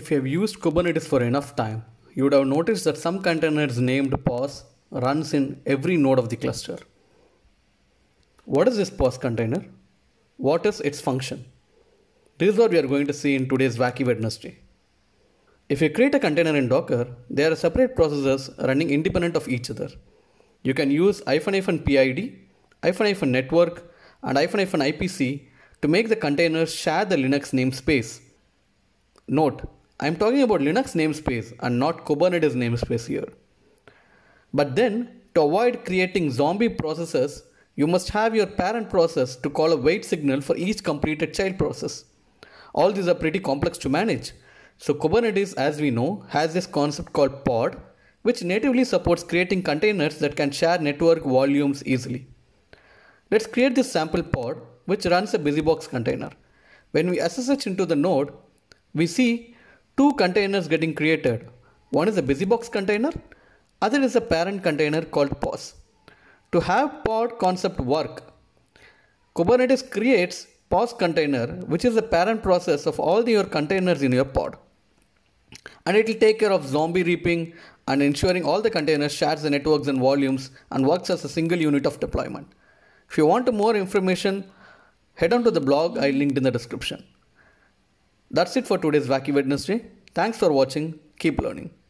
If you have used Kubernetes for enough time, you would have noticed that some containers named pause runs in every node of the cluster. What is this pause container? What is its function? This is what we are going to see in today's Wacky Wednesday. If you create a container in Docker, there are separate processes running independent of each other. You can use -pid, -network, and -ipc to make the containers share the Linux namespace. Note, I'm talking about Linux namespace and not Kubernetes namespace here. But then, to avoid creating zombie processes, you must have your parent process to call a wait signal for each completed child process. All these are pretty complex to manage. So Kubernetes, as we know, has this concept called pod, which natively supports creating containers that can share network volumes easily. Let's create this sample pod, which runs a busybox container. When we SSH into the node, we see two containers getting created. One is a busybox container, other is a parent container called POS. To have pod concept work, Kubernetes creates POS container, which is the parent process of all your containers in your pod. And it will take care of zombie reaping and ensuring all the containers shares the networks and volumes and works as a single unit of deployment. If you want more information, head on to the blog I linked in the description. That's it for today's Wacky Wednesday. Thanks for watching. Keep learning.